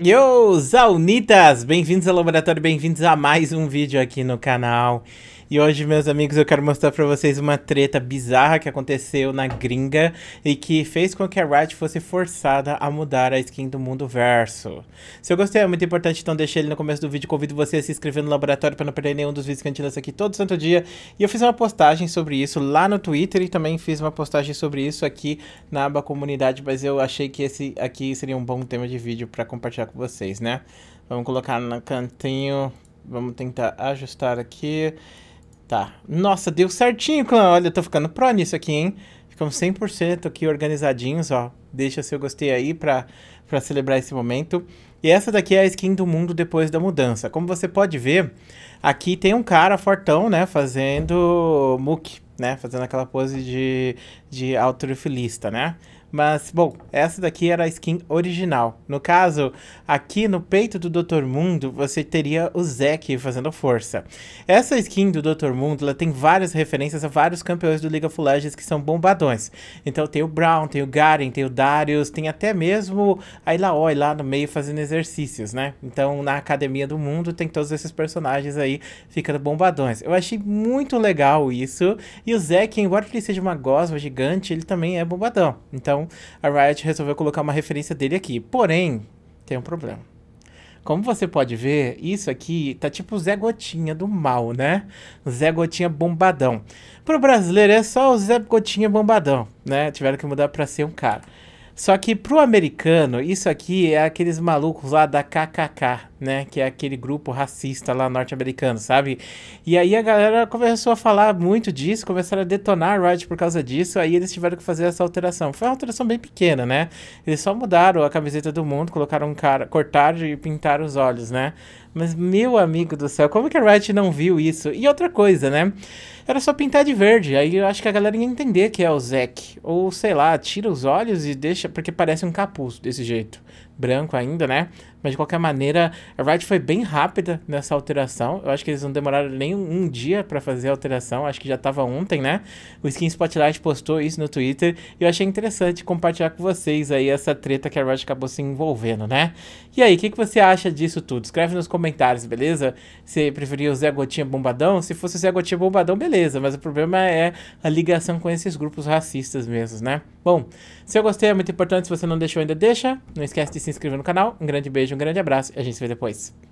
Yo, Zaunitas! Bem-vindos ao laboratório, bem-vindos a mais um vídeo aqui no canal. E hoje, meus amigos, eu quero mostrar para vocês uma treta bizarra que aconteceu na gringa e que fez com que a Riot fosse forçada a mudar a skin do mundo verso. Se eu gostei, é muito importante, então deixa ele no começo do vídeo. Convido você a se inscrever no laboratório para não perder nenhum dos vídeos que a gente lança aqui todo santo dia. E eu fiz uma postagem sobre isso lá no Twitter e também fiz uma postagem sobre isso aqui na aba comunidade, mas eu achei que esse aqui seria um bom tema de vídeo para compartilhar com vocês, né? Vamos colocar no cantinho, vamos tentar ajustar aqui. Tá. Nossa, deu certinho, clã. Olha, eu tô ficando pró nisso aqui, hein? Ficamos 100% aqui organizadinhos, ó. Deixa seu gostei aí pra, pra celebrar esse momento. E essa daqui é a skin do mundo depois da mudança. Como você pode ver, aqui tem um cara fortão, né? Fazendo muque, né? Fazendo aquela pose de, de autorifilista, né? Mas, bom, essa daqui era a skin original. No caso, aqui no peito do Dr. Mundo, você teria o Zack fazendo força. Essa skin do Dr. Mundo, ela tem várias referências a vários campeões do League of Legends que são bombadões. Então tem o Brown, tem o Garen, tem o Darius, tem até mesmo a Ilaoi lá no meio fazendo exercícios, né? Então na Academia do Mundo tem todos esses personagens aí ficando bombadões. Eu achei muito legal isso. E o Zack, embora ele seja uma gosma gigante, ele também é bombadão. Então então, a Riot resolveu colocar uma referência dele aqui. Porém, tem um problema. Como você pode ver, isso aqui tá tipo Zé Gotinha do mal, né? Zé Gotinha bombadão. Pro brasileiro é só o Zé Gotinha bombadão, né? Tiveram que mudar pra ser um cara. Só que pro americano, isso aqui é aqueles malucos lá da KKK, né? Que é aquele grupo racista lá norte-americano, sabe? E aí a galera começou a falar muito disso, começaram a detonar a Riot por causa disso, aí eles tiveram que fazer essa alteração. Foi uma alteração bem pequena, né? Eles só mudaram a camiseta do mundo, colocaram um cara, cortaram e pintaram os olhos, né? Mas, meu amigo do céu, como que a Riot não viu isso? E outra coisa, né? Era só pintar de verde, aí eu acho que a galera ia entender que é o Zack. Ou, sei lá, tira os olhos e deixa, porque parece um capuz desse jeito, branco ainda, né? Mas de qualquer maneira, a Riot foi bem rápida nessa alteração. Eu acho que eles não demoraram nem um dia para fazer a alteração, acho que já estava ontem, né? O Skin Spotlight postou isso no Twitter e eu achei interessante compartilhar com vocês aí essa treta que a Riot acabou se envolvendo, né? E aí, o que, que você acha disso tudo? Escreve nos comentários, beleza? Você preferia o Zé Gotinha Bombadão? Se fosse o Zé Gotinha Bombadão, beleza, mas o problema é a ligação com esses grupos racistas mesmo, né? Bom, se eu gostei é muito importante, se você não deixou ainda, deixa. Não esquece de se se inscrever no canal. Um grande beijo, um grande abraço e a gente se vê depois.